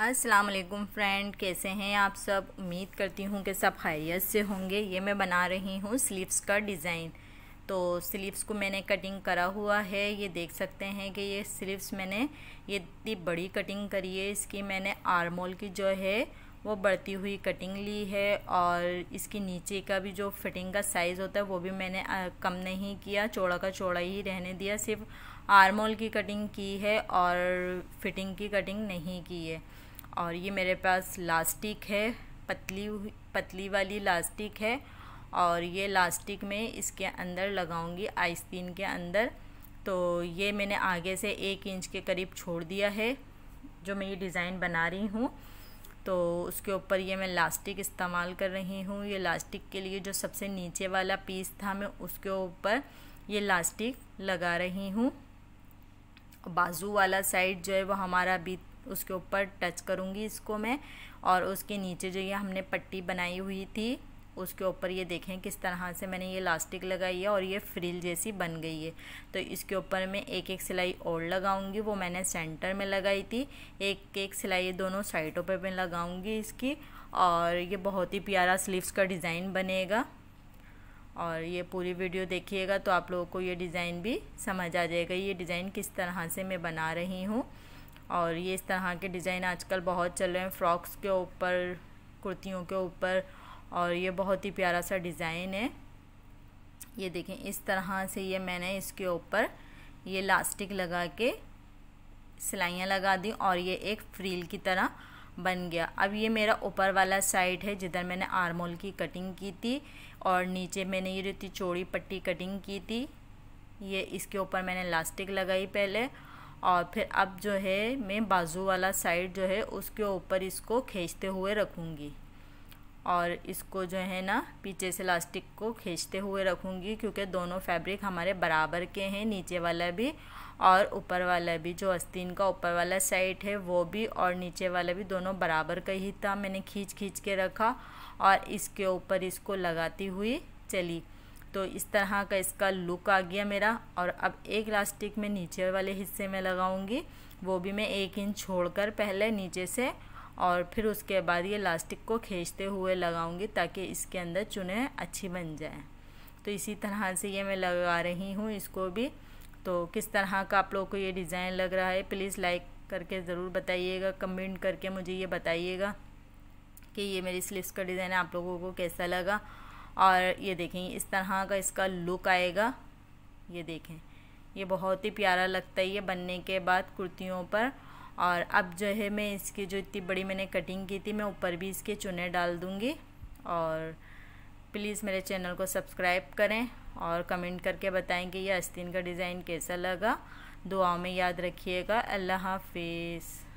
अस्सलाम वालेकुम फ्रेंड कैसे हैं आप सब उम्मीद करती हूँ कि सब खैरियत से होंगे ये मैं बना रही हूँ स्लीव्स का डिज़ाइन तो स्लीव्स को मैंने कटिंग करा हुआ है ये देख सकते हैं कि ये स्लीव्स मैंने ये इतनी बड़ी कटिंग करी है इसकी मैंने आर्मोल की जो है वो बढ़ती हुई कटिंग ली है और इसके नीचे का भी जो फिटिंग का साइज़ होता है वो भी मैंने कम नहीं किया चौड़ा का चौड़ा ही रहने दिया सिर्फ आर्मोल की कटिंग की है और फिटिंग की कटिंग नहीं की है और ये मेरे पास लास्टिक है पतली पतली वाली लास्टिक है और ये लास्टिक में इसके अंदर लगाऊंगी तीन के अंदर तो ये मैंने आगे से एक इंच के करीब छोड़ दिया है जो मैं ये डिज़ाइन बना रही हूँ तो उसके ऊपर ये मैं लास्टिक इस्तेमाल कर रही हूँ ये लास्टिक के लिए जो सबसे नीचे वाला पीस था मैं उसके ऊपर ये लास्टिक लगा रही हूँ बाजू वाला साइड जो है वो हमारा अभी उसके ऊपर टच करूँगी इसको मैं और उसके नीचे जो ये हमने पट्टी बनाई हुई थी उसके ऊपर ये देखें किस तरह से मैंने ये लास्टिक लगाई है और ये फ्रिल जैसी बन गई है तो इसके ऊपर मैं एक एक सिलाई और लगाऊंगी वो मैंने सेंटर में लगाई थी एक एक सिलाई दोनों साइडों पर मैं लगाऊंगी इसकी और ये बहुत ही प्यारा स्लीव्स का डिज़ाइन बनेगा और ये पूरी वीडियो देखिएगा तो आप लोगों को ये डिज़ाइन भी समझ आ जाएगा ये डिज़ाइन किस तरह से मैं बना रही हूँ और ये इस तरह के डिज़ाइन आजकल बहुत चल रहे हैं फ्रॉक्स के ऊपर कुर्तियों के ऊपर और ये बहुत ही प्यारा सा डिज़ाइन है ये देखें इस तरह से ये मैंने इसके ऊपर ये लास्टिक लगा के सिलाइयाँ लगा दी और ये एक फ्रील की तरह बन गया अब ये मेरा ऊपर वाला साइड है जिधर मैंने आर्मोल की कटिंग की थी और नीचे मैंने ये रहती चौड़ी पट्टी कटिंग की थी ये इसके ऊपर मैंने लास्टिक लगाई पहले और फिर अब जो है मैं बाजू वाला साइड जो है उसके ऊपर इसको खींचते हुए रखूँगी और इसको जो है ना पीछे से लास्टिक को खींचते हुए रखूँगी क्योंकि दोनों फैब्रिक हमारे बराबर के हैं नीचे वाला भी और ऊपर वाला भी जो आस्तीन का ऊपर वाला साइड है वो भी और नीचे वाला भी दोनों बराबर का ही था मैंने खींच खींच के रखा और इसके ऊपर इसको लगाती हुई चली तो इस तरह का इसका लुक आ गया मेरा और अब एक इलास्टिक में नीचे वाले हिस्से में लगाऊंगी वो भी मैं एक इंच छोड़कर पहले नीचे से और फिर उसके बाद ये इलास्टिक को खींचते हुए लगाऊंगी ताकि इसके अंदर चुने अच्छी बन जाए तो इसी तरह से ये मैं लगा रही हूँ इसको भी तो किस तरह का आप लोगों को ये डिज़ाइन लग रहा है प्लीज़ लाइक करके ज़रूर बताइएगा कमेंट करके मुझे ये बताइएगा कि ये मेरी स्लीव्स का डिज़ाइन आप लोगों को कैसा लगा और ये देखें इस तरह का इसका लुक आएगा ये देखें ये बहुत ही प्यारा लगता है ये बनने के बाद कुर्तियों पर और अब जो है मैं इसकी जो इतनी बड़ी मैंने कटिंग की थी मैं ऊपर भी इसके चुने डाल दूँगी और प्लीज़ मेरे चैनल को सब्सक्राइब करें और कमेंट करके बताएं कि यह आस्तीन का डिज़ाइन कैसा लगा दुआ में याद रखिएगा अल्लाह हाफिज़